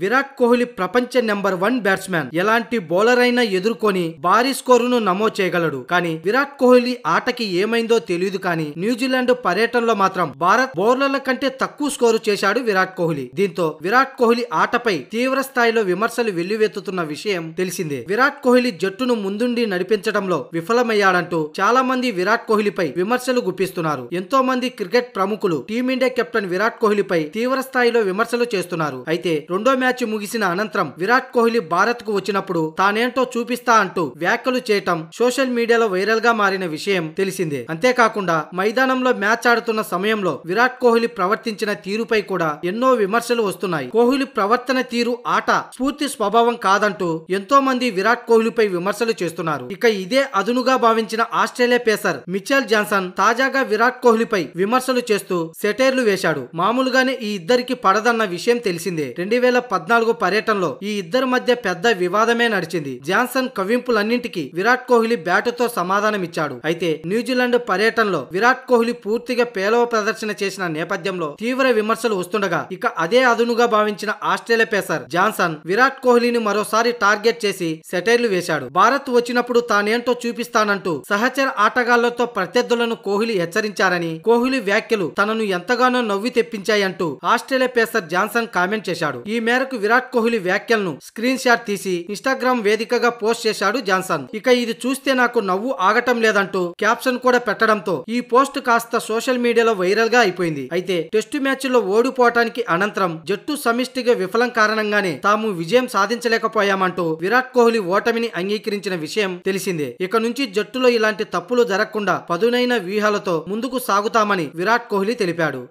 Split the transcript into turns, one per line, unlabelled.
విరాట్ కోహ్లీ ప్రపంచ number one batsmen ఎలాంటి bowler అయినా ఎదుర్కొని భారీ స్కోరును నమోదు చేయగలడు కానీ విరాట్ కోహ్లీ ఆటకి ఏమైందో తెలియదు కానీ న్యూజిలాండ్ పర్యటనలో మాత్రం భారత్ బౌలర్ల కంటే తక్కువ స్కోరు చేశాడు విరాట్ కోహ్లీ దీంతో విరాట్ కోహ్లీ ఆటపై తీవ్ర స్థాయిలో విమర్శలు వెల్లువెత్తుతున్న విషయం తెలిసిందే విరాట్ కోహ్లీ జట్టును ముందుండి నడిపించడంలో విఫలమయ్యాడంటూ చాలా మంది విరాట్ కోహ్లీపై విమర్శలు గుప్పిస్తున్నారు ఎంతో మంది క్రికెట్ ప్రముఖులు టీమిండియా కెప్టెన్ విరాట్ కోహ్లీపై తీవ్ర స్థాయిలో విమర్శలు చేస్తున్నారు అయితే రెండో మ్యాచ్ ముగిసిన అనంతరం విరాట్ కోహ్లీ భారత్ కు వచ్చినప్పుడు తానేంటో చూపిస్తా అంటూ వ్యాఖ్యలు చేయటం సోషల్ మీడియాలో వైరల్ గా మారిన విషయం తెలిసిందే అంతేకాకుండా మైదానంలో మ్యాచ్ ఆడుతున్న సమయంలో విరాట్ కోహ్లీ ప్రవర్తించిన తీరుపై కూడా ఎన్నో విమర్శలు వస్తున్నాయి కోహ్లీ ప్రవర్తన తీరు ఆట స్ఫూర్తి స్వభావం కాదంటూ ఎంతో మంది విరాట్ కోహ్లీపై విమర్శలు చేస్తున్నారు ఇక ఇదే అదునుగా భావించిన ఆస్ట్రేలియా పేసర్ మిచెల్ జాన్సన్ తాజాగా విరాట్ కోహ్లీపై విమర్శలు చేస్తూ సెటైర్లు వేశాడు మామూలుగానే ఈ ఇద్దరికి పడదన్న విషయం తెలిసిందే రెండు వేల పద్నాలుగు పర్యటనలో ఈ ఇద్దరి మధ్య పెద్ద వివాదమే నడిచింది జాన్సన్ కవింపులన్నింటికి విరాట్ కోహ్లీ బ్యాటుతో సమాధానమిచ్చాడు అయితే న్యూజిలాండ్ పర్యటనలో విరాట్ కోహ్లీ పూర్తిగా పేలవ ప్రదర్శన చేసిన నేపథ్యంలో తీవ్ర విమర్శలు వస్తుండగా ఇక అదే అదునుగా భావించిన ఆస్ట్రేలియా పేసర్ జాన్సన్ విరాట్ కోహ్లీని మరోసారి టార్గెట్ చేసి సెటైర్లు వేశాడు భారత్ వచ్చినప్పుడు తానేంటో చూపిస్తానంటూ సహచర ఆటగాళ్లతో ప్రత్యర్థులను కోహ్లీ హెచ్చరించారని కోహ్లీ వ్యాఖ్యలు తనను ఎంతగానో నవ్వి తెప్పించాయంటూ ఆస్ట్రేలియా పేసర్ జాన్సన్ కామెంట్ చేశాడు ఈ మేర మేరకు విరాట్ కోహ్లీ వ్యాఖ్యలను స్క్రీన్ షాట్ తీసి ఇన్స్టాగ్రామ్ వేదికగా పోస్ట్ చేశాడు జాన్సన్ ఇక ఇది చూస్తే నాకు నవ్వు ఆగటం లేదంటూ క్యాప్షన్ కూడా పెట్టడంతో ఈ పోస్ట్ కాస్త సోషల్ మీడియాలో వైరల్ గా అయిపోయింది అయితే టెస్టు మ్యాచ్ లో ఓడిపోవటానికి అనంతరం జట్టు సమిష్టిగా విఫలం కారణంగానే తాము విజయం సాధించలేకపోయామంటూ విరాట్ కోహ్లీ ఓటమిని అంగీకరించిన విషయం తెలిసిందే ఇక నుంచి జట్టులో ఇలాంటి తప్పులు జరగకుండా పదునైన వ్యూహాలతో ముందుకు సాగుతామని విరాట్ కోహ్లీ తెలిపాడు